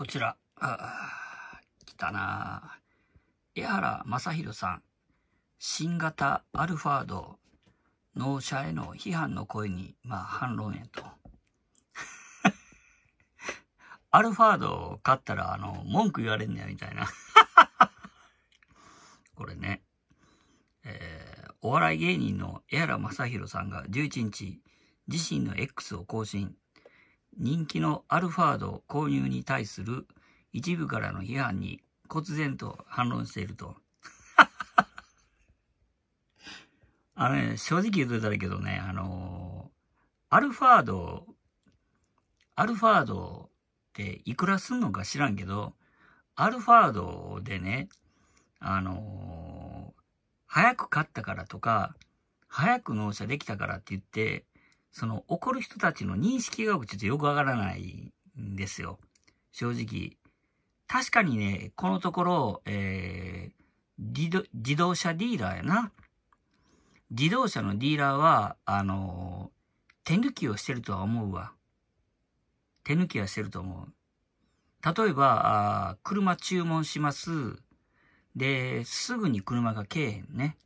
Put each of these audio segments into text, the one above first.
こちら。あ来たな江原正宏さん。新型アルファード。納車への批判の声に、まあ、反論へと。アルファードを買ったら、あの、文句言われんねや、みたいな。これね。えー、お笑い芸人の江原正宏さんが11日、自身の X を更新。人気のアルファード購入に対する一部からの批判に忽然と反論していると。あのね、正直言うとたらけどね、あのー、アルファード、アルファードっていくらすんのか知らんけど、アルファードでね、あのー、早く買ったからとか、早く納車できたからって言って、その怒る人たちの認識がちょっとよくわからないんですよ。正直。確かにね、このところ、えー、自動車ディーラーやな。自動車のディーラーは、あのー、手抜きをしてるとは思うわ。手抜きはしてると思う。例えば、あ車注文します。で、すぐに車が来えへんね。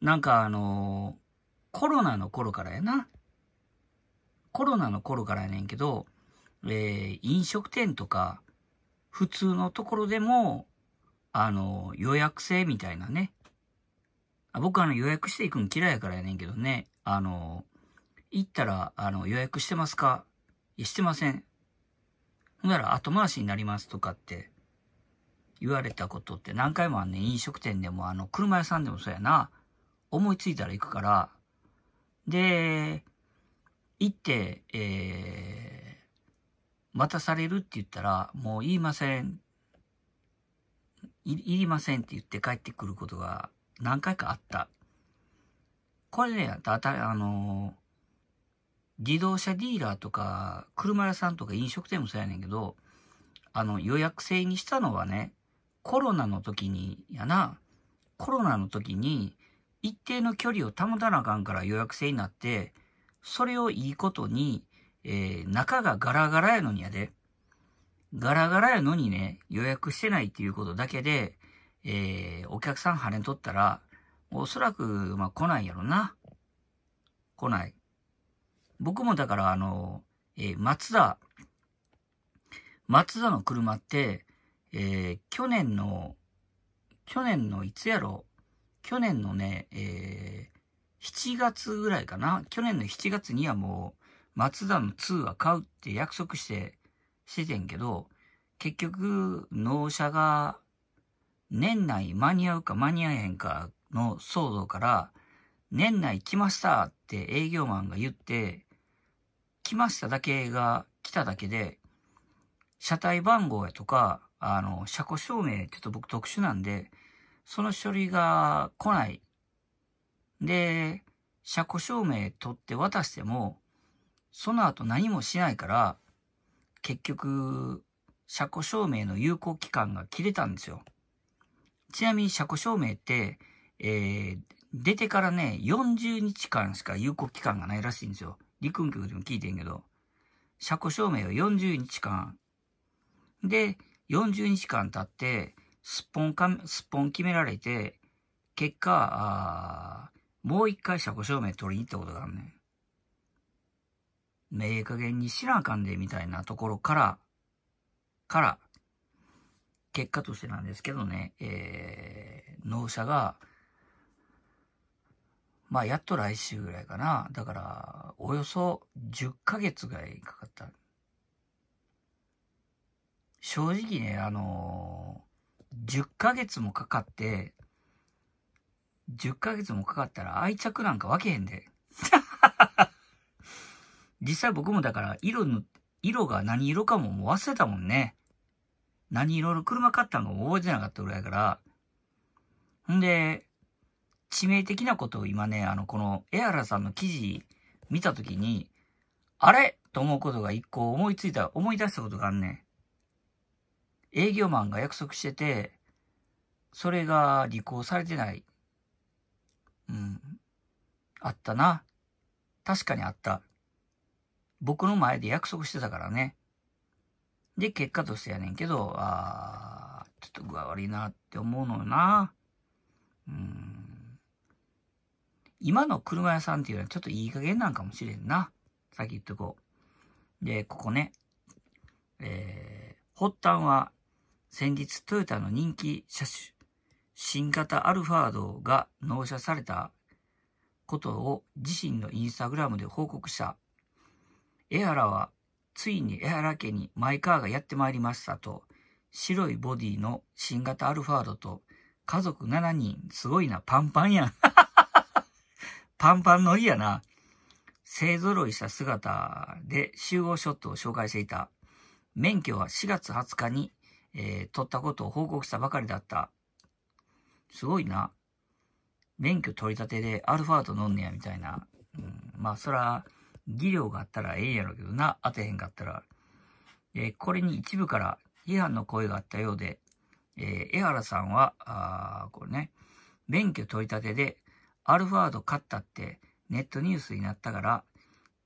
なんかあのーコロナの頃からやな。コロナの頃からやねんけど、えー、飲食店とか、普通のところでも、あの、予約制みたいなね。あ僕あの予約していくの嫌いやからやねんけどね。あの、行ったら、あの、予約してますかしてません。ほんなら後回しになりますとかって言われたことって何回もあんねん。飲食店でもあの、車屋さんでもそうやな。思いついたら行くから、で、行って、えー、渡されるって言ったら、もう言いません。い、いりませんって言って帰ってくることが何回かあった。これね、だた、あの自動車ディーラーとか、車屋さんとか飲食店もそうやねんけど、あの、予約制にしたのはね、コロナの時に、やな、コロナの時に、一定の距離を保たなあかんから予約制になって、それをいいことに、えー、中がガラガラやのにやで。ガラガラやのにね、予約してないっていうことだけで、えー、お客さん跳ねとったら、おそらく、まあ、来ないやろな。来ない。僕もだから、あの、えー、松田、松田の車って、えー、去年の、去年のいつやろ、去年のね、えー、7月ぐらいかな。去年の7月にはもう、松田の2は買うって約束して、しててんけど、結局、納車が、年内間に合うか間に合えへんかの騒動から、年内来ましたって営業マンが言って、来ましただけが来ただけで、車体番号やとか、あの、車庫証明、ちょっと僕特殊なんで、その書類が来ない。で、車庫証明取って渡しても、その後何もしないから、結局、車庫証明の有効期間が切れたんですよ。ちなみに車庫証明って、えー、出てからね、40日間しか有効期間がないらしいんですよ。陸運局でも聞いてんけど。車庫証明は40日間。で、40日間経って、すっぽんか、すっぽん決められて、結果、あもう一回車庫証明取りに行ったことがあるねん。ええ加減に知らんかんで、みたいなところから、から、結果としてなんですけどね、えー、納車が、まあ、やっと来週ぐらいかな。だから、およそ10ヶ月ぐらいかかった。正直ね、あのー10ヶ月もかかって、10ヶ月もかかったら愛着なんか分けへんで。実際僕もだから色の、色が何色かももう忘れたもんね。何色の車買ったのかも覚えてなかったぐらいから。んで、致命的なことを今ね、あの、このエアラさんの記事見たときに、あれと思うことが一個思いついた、思い出したことがあんねん。営業マンが約束してて、それが履行されてない。うん。あったな。確かにあった。僕の前で約束してたからね。で、結果としてやねんけど、あー、ちょっと具合悪いなって思うのよな。うん。今の車屋さんっていうのはちょっといい加減なんかもしれんな。先言っとこう。で、ここね。えー、発端は先日トヨタの人気車種、新型アルファードが納車されたことを自身のインスタグラムで報告した。エハラは、ついにエハラ家にマイカーがやってまいりましたと、白いボディの新型アルファードと、家族7人、すごいな、パンパンやん。パンパンのりやな。勢揃いした姿で集合ショットを紹介していた。免許は4月20日にえー、取ったことを報告したばかりだった。すごいな。免許取り立てでアルファード飲んねや、みたいな。うん、まあ、そら、技量があったらええんやろうけどな、当てへんかったら。えこれに一部から批判の声があったようで、えー、江原さんは、あこれね、免許取り立てで、アルファード買ったってネットニュースになったから、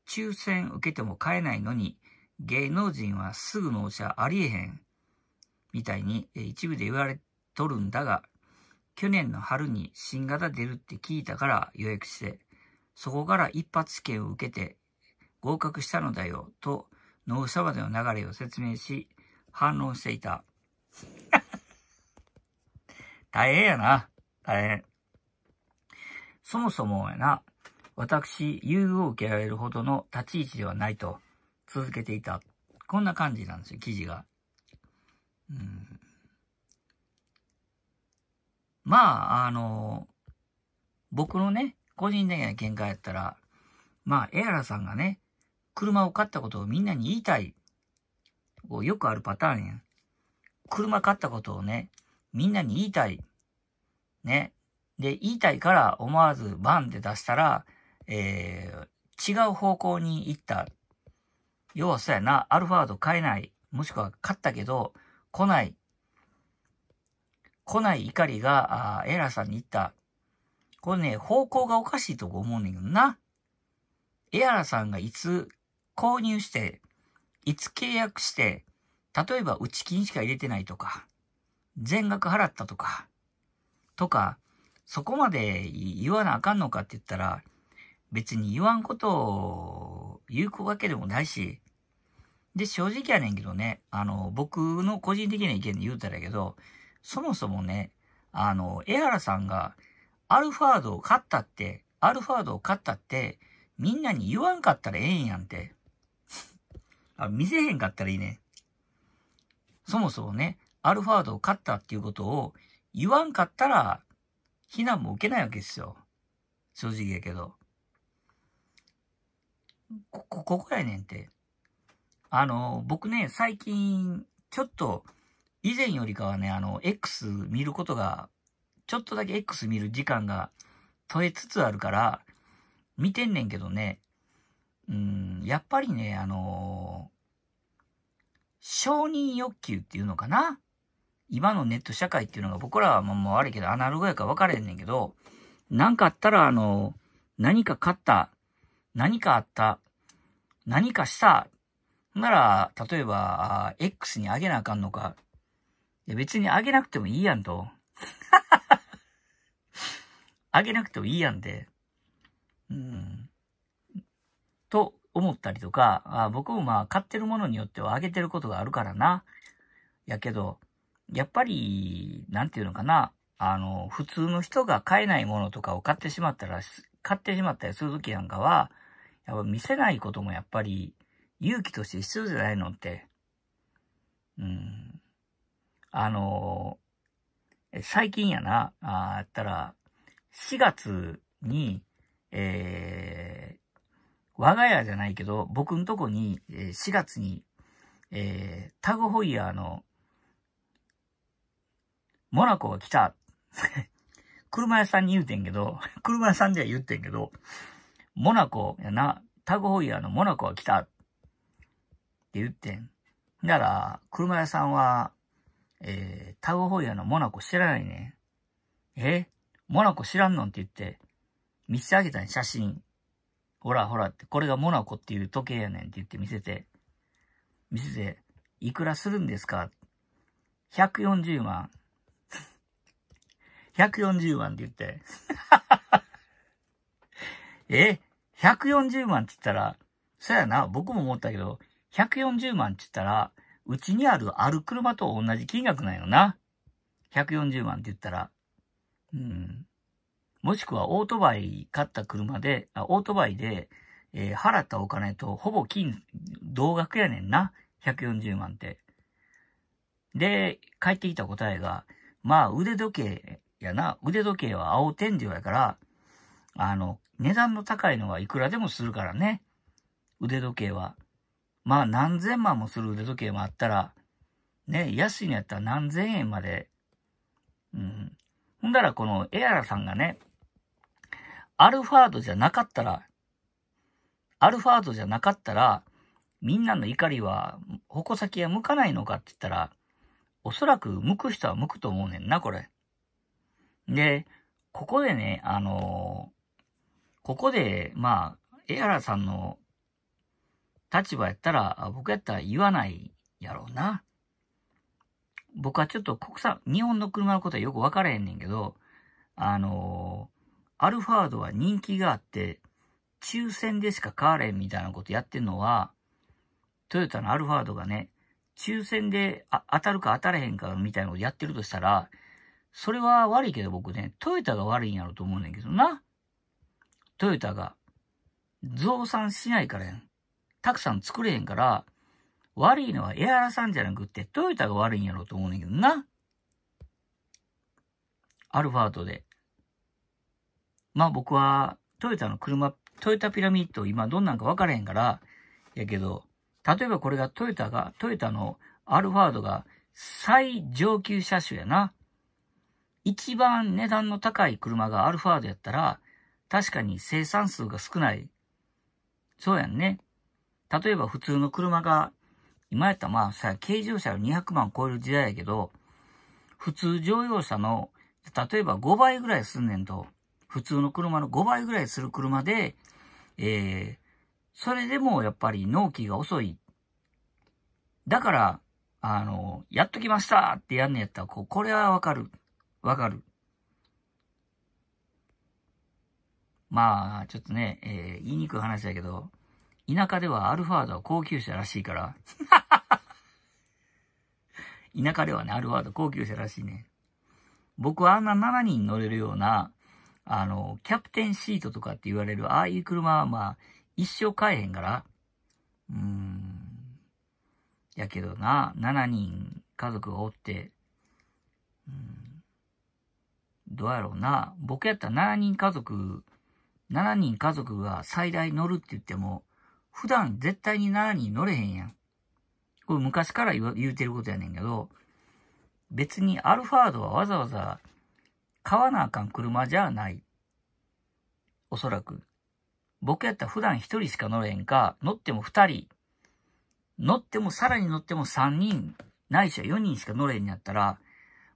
抽選受けても買えないのに、芸能人はすぐ納車ありえへん。みたいに一部で言われとるんだが、去年の春に新型出るって聞いたから予約して、そこから一発試験を受けて合格したのだよと、納車までの流れを説明し、反論していた。大変やな。大変。そもそもやな、私、優遇を受けられるほどの立ち位置ではないと続けていた。こんな感じなんですよ、記事が。まあ、あの、僕のね、個人的な見解やったら、まあ、エアラさんがね、車を買ったことをみんなに言いたい。よくあるパターンやん。車買ったことをね、みんなに言いたい。ね。で、言いたいから思わずバンって出したら、えー、違う方向に行った。要はそうやな、アルファード買えない。もしくは買ったけど、来ない、来ない怒りが、あエラーさんに言った。これね、方向がおかしいと思うねんけどな。エアラさんがいつ購入して、いつ契約して、例えば打ち金しか入れてないとか、全額払ったとか、とか、そこまで言わなあかんのかって言ったら、別に言わんことを言うわけでもないし、で、正直やねんけどね、あの、僕の個人的な意見で言うたらやけど、そもそもね、あの、江原さんが、アルファードを買ったって、アルファードを買ったって、みんなに言わんかったらええんやんって。あ、見せへんかったらいいね。そもそもね、アルファードを買ったっていうことを言わんかったら、非難も受けないわけですよ。正直やけど。こ、ここやねんって。あの、僕ね、最近、ちょっと、以前よりかはね、あの、X 見ることが、ちょっとだけ X 見る時間が問えつつあるから、見てんねんけどね、うん、やっぱりね、あの承認欲求っていうのかな今のネット社会っていうのが僕らはもう悪いけどアナログやから分かれへんねんけど、何かあったらあの、何か買った、何かあった、何かしたなら、例えば、X にあげなあかんのか。いや、別にあげなくてもいいやんと。あげなくてもいいやんで。うん。と思ったりとか、あ僕もまあ買ってるものによってはあげてることがあるからな。やけど、やっぱり、なんていうのかな。あの、普通の人が買えないものとかを買ってしまったら、買ってしまったりするときなんかは、やっぱ見せないこともやっぱり勇気として必要じゃないのって。うん。あのー、最近やな、あったら、4月に、えー、我が家じゃないけど、僕んとこに、え4月に、えー、タグホイヤーの、モナコが来た。車屋さんに言うてんけど、車屋さんでは言ってんけど、モナコやな、タグホイヤーのモナコが来た。って言ってん。なら、車屋さんは、えー、タグホイヤーのモナコ知らないね。えモナコ知らんのんって言って、見せてあげたん写真。ほらほらって、これがモナコっていう時計やねんって言って見せて、見せて、いくらするんですか ?140 万。140万って言って。え ?140 万って言ったら、そやな、僕も思ったけど、140万って言ったら、うちにあるある車と同じ金額なんよな。140万って言ったら。うん。もしくはオートバイ買った車で、あオートバイで、えー、払ったお金とほぼ金、同額やねんな。140万って。で、帰ってきた答えが、まあ腕時計やな。腕時計は青天井やから、あの、値段の高いのはいくらでもするからね。腕時計は。まあ何千万もする腕時計もあったら、ね、安いのやったら何千円まで。うん。ほんだらこのエアラさんがね、アルファードじゃなかったら、アルファードじゃなかったら、みんなの怒りは矛先は向かないのかって言ったら、おそらく向く人は向くと思うねんな、これ。で、ここでね、あのー、ここで、まあ、エアラさんの立場やったら、僕やったら言わないやろうな。僕はちょっと国産、日本の車のことはよく分からへんねんけど、あのー、アルファードは人気があって、抽選でしか買われんみたいなことやってんのは、トヨタのアルファードがね、抽選で当たるか当たれへんかみたいなことやってるとしたら、それは悪いけど僕ね、トヨタが悪いんやろと思うねんけどな。トヨタが増産しないからやん。たくさん作れへんから、悪いのはエアラさんじゃなくって、トヨタが悪いんやろうと思うねんけどな。アルファードで。まあ僕は、トヨタの車、トヨタピラミッド今どんなんか分からへんから、やけど、例えばこれがトヨタが、トヨタのアルファードが最上級車種やな。一番値段の高い車がアルファードやったら、確かに生産数が少ない。そうやんね。例えば普通の車が、今やったらまあさ、軽乗車が200万超える時代やけど、普通乗用車の、例えば5倍ぐらいすんねんと、普通の車の5倍ぐらいする車で、えー、それでもやっぱり納期が遅い。だから、あの、やっときましたってやんねやったら、こう、これはわかる。わかる。まあ、ちょっとね、えー、言いにくい話だけど、田舎ではアルファードは高級車らしいから。田舎ではね、アルファード高級車らしいね。僕はあんな7人乗れるような、あの、キャプテンシートとかって言われる、ああいう車はまあ、一生買えへんから。うーん。やけどな、7人家族がおって、うん。どうやろうな。僕やったら7人家族、7人家族が最大乗るって言っても、普段絶対に7に乗れへんやん。これ昔から言うてることやねんけど、別にアルファードはわざわざ買わなあかん車じゃない。おそらく。僕やったら普段1人しか乗れへんか、乗っても2人、乗ってもさらに乗っても3人、ないしは4人しか乗れへんやったら、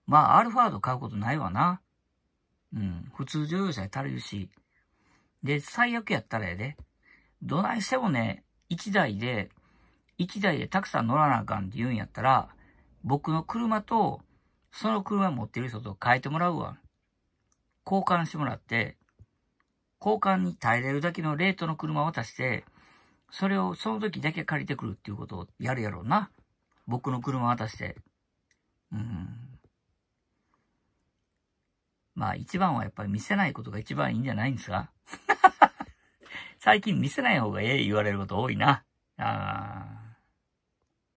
まあアルファード買うことないわな。うん。普通乗用車で足りるし。で、最悪やったらやで。どないしてもね、1台で、1台でたくさん乗らなあかんって言うんやったら、僕の車と、その車持ってる人と変えてもらうわ。交換してもらって、交換に耐えれるだけのレートの車を渡して、それをその時だけ借りてくるっていうことをやるやろうな。僕の車渡して。うん。まあ一番はやっぱり見せないことが一番いいんじゃないんですか最近見せない方がええ言われること多いな。あ